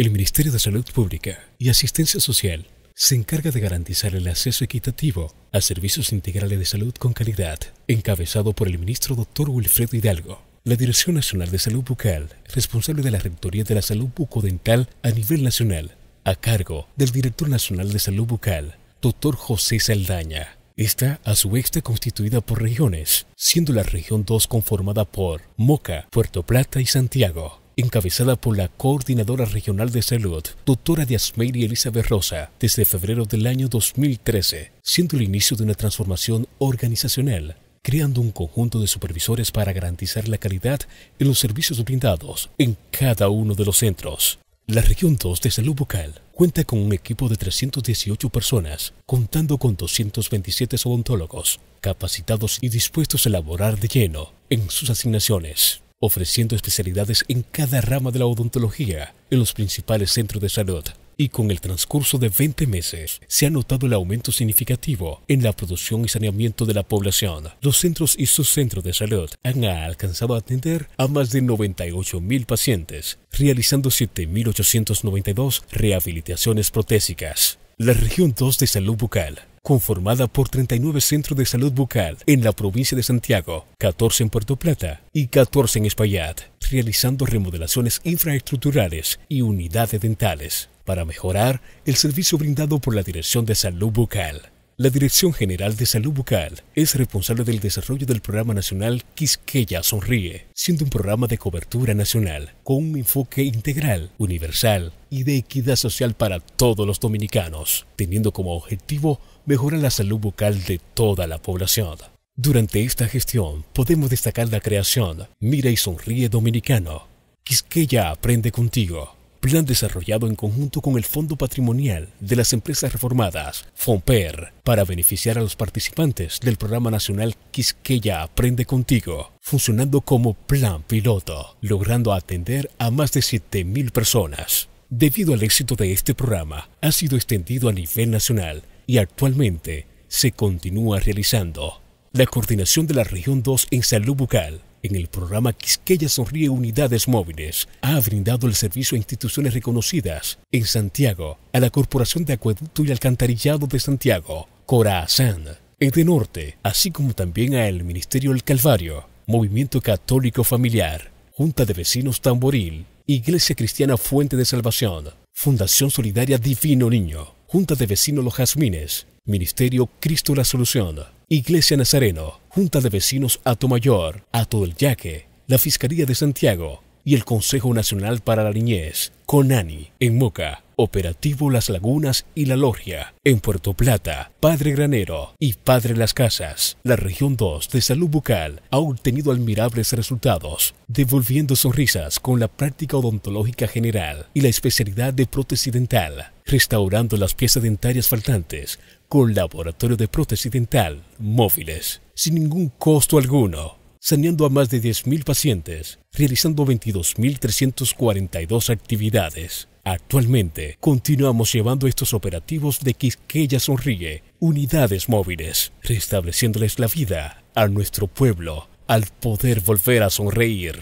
El Ministerio de Salud Pública y Asistencia Social se encarga de garantizar el acceso equitativo a servicios integrales de salud con calidad, encabezado por el ministro Dr. Wilfredo Hidalgo. La Dirección Nacional de Salud Bucal, responsable de la Rectoría de la Salud Bucodental a nivel nacional, a cargo del Director Nacional de Salud Bucal, Dr. José Saldaña. Esta, a su vez, está constituida por regiones, siendo la región 2 conformada por Moca, Puerto Plata y Santiago encabezada por la Coordinadora Regional de Salud, doctora Diasmeiri Elizabeth Rosa, desde febrero del año 2013, siendo el inicio de una transformación organizacional creando un conjunto de supervisores para garantizar la calidad en los servicios brindados en cada uno de los centros. La región 2 de salud bucal cuenta con un equipo de 318 personas, contando con 227 odontólogos capacitados y dispuestos a laborar de lleno en sus asignaciones ofreciendo especialidades en cada rama de la odontología en los principales centros de salud. Y con el transcurso de 20 meses se ha notado el aumento significativo en la producción y saneamiento de la población. Los centros y sus centros de salud han alcanzado a atender a más de 98.000 mil pacientes, realizando 7.892 rehabilitaciones protésicas. La región 2 de salud bucal conformada por 39 centros de salud bucal en la provincia de Santiago, 14 en Puerto Plata y 14 en Espaillat, realizando remodelaciones infraestructurales y unidades dentales para mejorar el servicio brindado por la Dirección de Salud Bucal. La Dirección General de Salud Bucal es responsable del desarrollo del programa nacional Quisqueya Sonríe, siendo un programa de cobertura nacional con un enfoque integral, universal y de equidad social para todos los dominicanos, teniendo como objetivo mejorar la salud bucal de toda la población. Durante esta gestión podemos destacar la creación Mira y Sonríe Dominicano, Quisqueya Aprende Contigo, plan desarrollado en conjunto con el Fondo Patrimonial de las Empresas Reformadas, FOMPER, para beneficiar a los participantes del Programa Nacional Quisqueya Aprende Contigo, funcionando como plan piloto, logrando atender a más de 7.000 personas. Debido al éxito de este programa, ha sido extendido a nivel nacional y actualmente se continúa realizando. La coordinación de la región 2 en salud bucal en el programa Quisqueya Sonríe Unidades Móviles ha brindado el servicio a instituciones reconocidas en Santiago, a la Corporación de Acueducto y Alcantarillado de Santiago, Corazán, de Norte, así como también al Ministerio del Calvario, Movimiento Católico Familiar, Junta de Vecinos Tamboril, Iglesia Cristiana Fuente de Salvación, Fundación Solidaria Divino Niño, Junta de Vecinos Los Jazmines, Ministerio Cristo la Solución, Iglesia Nazareno, Junta de Vecinos Atomayor, Ato del Yaque, la Fiscalía de Santiago, y el Consejo Nacional para la Niñez, CONANI, en Moca, Operativo Las Lagunas y La Logia, en Puerto Plata, Padre Granero y Padre Las Casas, la región 2 de salud bucal ha obtenido admirables resultados, devolviendo sonrisas con la práctica odontológica general y la especialidad de prótesis dental, restaurando las piezas dentarias faltantes con laboratorio de prótesis dental móviles, sin ningún costo alguno saneando a más de 10.000 pacientes, realizando 22.342 actividades. Actualmente, continuamos llevando estos operativos de Quisqueya Sonríe, unidades móviles, restableciéndoles la vida a nuestro pueblo al poder volver a sonreír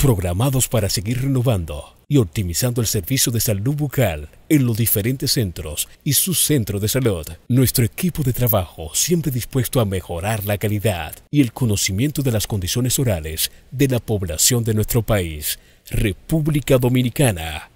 programados para seguir renovando y optimizando el servicio de salud bucal en los diferentes centros y sus centros de salud. Nuestro equipo de trabajo siempre dispuesto a mejorar la calidad y el conocimiento de las condiciones orales de la población de nuestro país, República Dominicana.